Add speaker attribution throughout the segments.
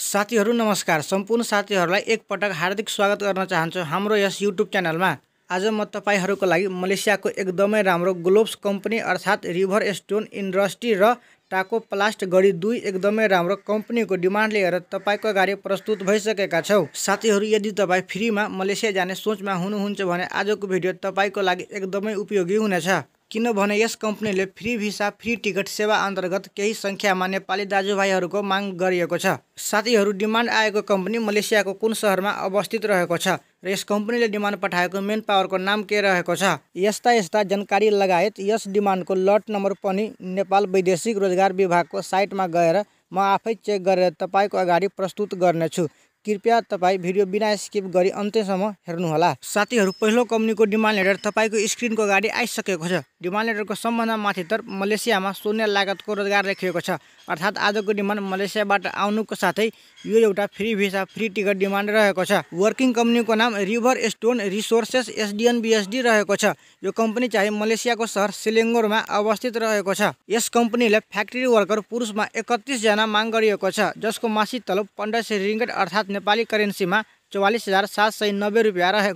Speaker 1: साथीहरू नमस्कार सम्पूर्ण साथीहरूलाई एकपटक हार्दिक स्वागत गर्न चाहन्छु हाम्रो यस युट्युब च्यानलमा आज म तपाईँहरूको लागि मलेसियाको एकदमै राम्रो ग्लोब्स कम्पनी अर्थात् रिभर स्टोन इन्डस्ट्री र टाको प्लास्ट गरी दुई एकदमै राम्रो कम्पनीको डिमान्ड लिएर तपाईँको गाडी प्रस्तुत भइसकेका छौँ साथीहरू यदि तपाईँ फ्रीमा मलेसिया जाने सोचमा हुनुहुन्छ भने आजको भिडियो तपाईँको लागि एकदमै उपयोगी हुनेछ किनभने यस कम्पनीले फ्री भिसा फ्री टिकट सेवा अन्तर्गत केही सङ्ख्यामा नेपाली दाजुभाइहरूको माग गरिएको छ साथीहरू डिमान्ड आएको कम्पनी मलेसियाको कुन सहरमा अवस्थित रहेको छ र यस कम्पनीले डिमान्ड पठाएको मेन पावरको नाम के रहेको छ यस्ता यस्ता जानकारी लगायत यस डिमान्डको लट नम्बर पनि नेपाल वैदेशिक रोजगार विभागको साइटमा गएर म आफै चेक गरेर तपाईँको अगाडि प्रस्तुत गर्नेछु कृपया तपाईँ भिडियो बिना स्किप गरी अन्त्यसम्म हेर्नुहोला साथीहरू पहिलो कम्पनीको डिमान्ड लेटर तपाईँको स्क्रिनको अगाडि आइसकेको छ डिमान्ड लेटरको माथि तर मलेसियामा शून्य लागतको रोजगार लेखिएको छ अर्थात् आजको डिमान्ड मलेसियाबाट आउनुको साथै यो एउटा free visa free ticket demand रहेको छ वर्किङ कम्पनीको नाम रिभर स्टोन रिसोर्सेस एसडिएनबिएसडी रहेको छ यो कम्पनी चाहिँ मलेसियाको सहर सिलेङ्गोरमा अवस्थित रहेको छ यस कम्पनीले फ्याक्ट्री वर्कर पुरुषमा एकतिसजना माग गरिएको छ जसको मासिक तलब पन्ध्र सय रिङ्गेट अर्थात् नेपाली में चौवालीस हजार सात सौ नब्बे रुपया रहे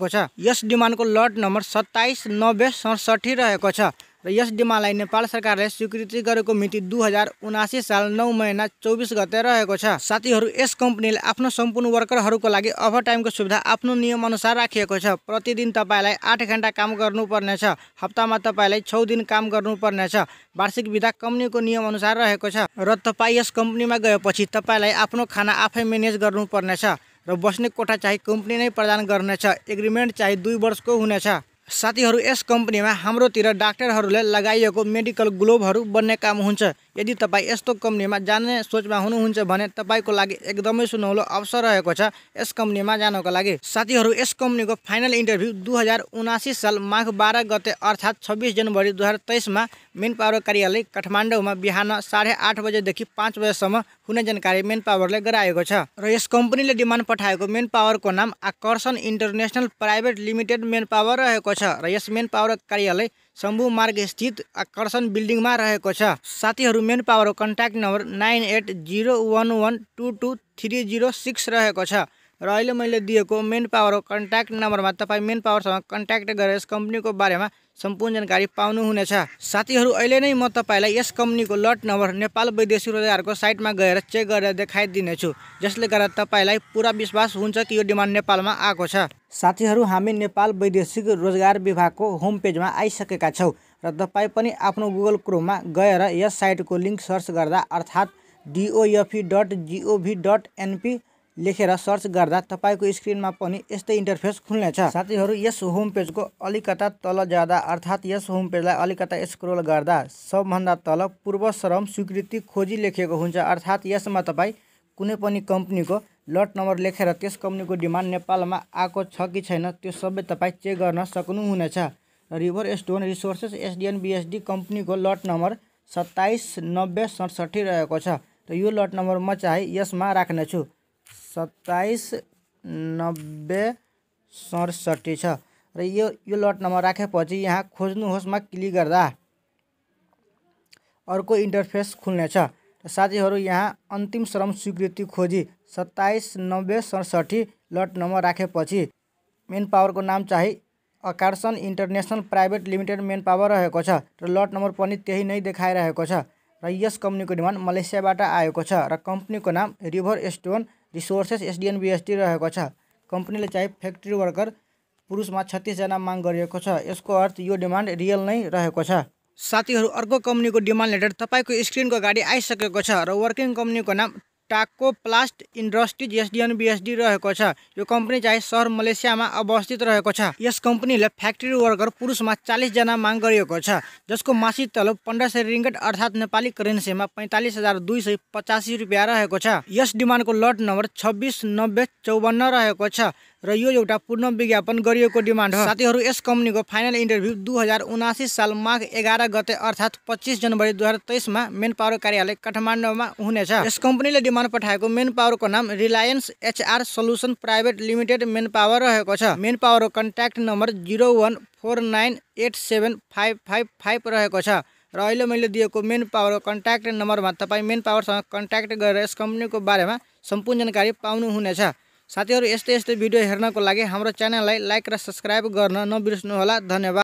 Speaker 1: इस डिमांड को लट नंबर सत्ताइस नब्बे सडसठी रहे र यस डिमालाई नेपाल सरकारले स्वीकृति गरेको मिति दुई हजार उनासी साल नौ महिना चौबिस गते रहेको छ साथीहरू यस कम्पनीले आफ्नो सम्पूर्ण वर्करहरूको लागि ओभर टाइमको सुविधा आफ्नो नियम अनुसार राखिएको छ प्रतिदिन तपाईँलाई आठ घन्टा काम गर्नुपर्नेछ हप्तामा तपाईँलाई छौ दिन काम गर्नुपर्नेछ वार्षिक विधा कम्पनीको अनुसार रहेको छ र तपाईँ यस कम्पनीमा गएपछि तपाईँलाई आफ्नो खाना आफै म्यानेज गर्नुपर्नेछ र बस्ने कोठा चाहिँ कम्पनी नै प्रदान गर्नेछ एग्रिमेन्ट चाहिँ दुई वर्षको हुनेछ साथीहरू यस कम्पनीमा हाम्रोतिर डाक्टरहरूले लगाइएको मेडिकल ग्लोभहरू बन्ने काम हुन्छ यदि तपाईँ यस्तो कम्पनीमा जाने सोचमा हुनुहुन्छ भने तपाईँको लागि एकदमै सुनौलो अवसर रहेको छ यस कम्पनीमा जानको लागि साथीहरू यस कम्पनीको फाइनल इन्टरभ्यू दुई साल माघ बाह्र गते अर्थात् छब्बिस जनवरी दुई हजार तेइसमा मेन पावर कार्यालय काठमाडौँमा बिहान साढे आठ बजेदेखि पाँच बजेसम्म हुने जानकारी मेन पावरले गराएको छ र यस कम्पनीले डिमान्ड पठाएको मेन पावरको नाम Aakarshan international private limited main power रहेको छ र यस मेन पावर कार्यालय शम्भु मार्ग स्थित आकर्षण बिल्डिङमा रहेको छ साथीहरू मेन पावरको contact number nine eight zero one one two two three zero six रहेको छ र अहिले मैले दिएको मेन पावरको कन्ट्याक्ट नम्बरमा तपाईँ मेन पावरसँग कन्ट्याक्ट गरेर यस कम्पनीको बारेमा सम्पूर्ण जानकारी पाउनुहुनेछ साथीहरू अहिले नै म तपाईँलाई यस कम्पनीको लट नम्बर नेपाल वैदेशिक रोजगारको साइटमा गएर चेक गरेर देखाइदिनेछु जसले गर्दा तपाईँलाई पुरा विश्वास हुन्छ कि यो डिमान्ड नेपालमा आएको छ साथीहरू हामी नेपाल वैदेशिक रोजगार विभागको होम पेजमा आइसकेका छौँ र तपाईँ पनि आफ्नो गुगल क्रोममा गएर यस साइटको लिङ्क सर्च गर्दा अर्थात् DOFE dot gov dot NP लेखेर सर्च गर्दा तपाईँको स्क्रिनमा पनि यस्तै इन्टरफेस खुल्नेछ साथीहरू यस होम पेजको अलिकता तल जाँदा अर्थात् यस होम पेजलाई अलिकता स्क्रोल गर्दा सबभन्दा तल पूर्व श्रम स्वीकृति खोजी लेखिएको हुन्छ अर्थात् यसमा तपाईँ कुनै पनि कम्पनीको लट नम्बर लेखेर त्यस कम्पनीको डिमान्ड नेपालमा आएको छ कि छैन त्यो सबै तपाईँ चेक गर्न सक्नुहुनेछ river stone resources SDN BSD कम्पनीको लट नम्बर सत्ताइस नब्बे सडसठी रहेको छ र यो लट नम्बर म चाहिँ यसमा राख्नेछु सत्ताइस नब्बे सडसठी छ र यो यो लट नम्बर राखेपछि यहाँ खोज्नुहोस्मा क्लिक गर्दा अर्को इन्टरफेस खुल्नेछ साथीहरू यहाँ अन्तिम श्रम स्वीकृति खोजी सत्ताइस नब्बे सडसठी लट नम्बर राखेपछि मेन पावरको नाम चाहिँ Aakarshan international private limited main power रहेको छ र लट नम्बर पनि त्यही नै देखाइरहेको छ र यस कम्पनीको डिमान्ड मलेसियाबाट आएको छ र कम्पनीको नाम river stone resources SDN BST रहेको छ कम्पनीले चाहिँ फ्याक्ट्री वर्कर पुरुषमा छत्तिसजना माग गरिएको छ यसको अर्थ यो डिमान्ड रियल नै रहेको छ साथीहरू अर्को कम्पनीको डिमान्ड लेटर तपाईँको स्क्रिनको अगाडि आइसकेको छ र वर्किङ कम्पनीको नाम टाको प्लास्ट इन्डस्ट्रिज एसडिएन बिएसडी रहेको छ यो कम्पनी चाहिँ सहर मलेसियामा अवस्थित रहेको छ यस कम्पनीले फ्याक्ट्री वर्कर पुरुषमा चालिसजना माग गरिएको छ जसको मासिक तलब पन्ध्र सय रिङ्गेट अर्थात् नेपाली करेन्सीमा पैँतालिस हजार दुई सय पचासी रुपियाँ रहेको छ यस डिमान्डको लट नम्बर छब्बिस नब्बे चौवन्न रहेको छ र यो एउटा पूर्ण विज्ञापन गरिएको डिमान्ड हो साथीहरू यस कम्पनीको फाइनल इन्टरभ्यू दुई हजार उनासी साल माघ एघार गते अर्थात् पच्चिस जनवरी दुई हजार तेइसमा मेन पावर कार्यालय काठमाडौँमा हुनेछ यस कम्पनीले डिमान्ड पठाएको मेन पावरको नाम reliance HR solution private limited main power रहेको छ मेन पावरको contact number zero one four nine eight seven five five five रहेको छ र अहिले मैले दिएको मेन पावरको कन्ट्याक्ट नम्बरमा तपाईँ मेन पावरसँग कन्ट्याक्ट गरेर यस कम्पनीको बारेमा सम्पूर्ण जानकारी पाउनुहुनेछ साथीहरू यस्तै यस्तै भिडियो हेर्नको लागि हाम्रो च्यानललाई लाइक र सब्सक्राइब गर्न नबिर्सनुहोला धन्यवाद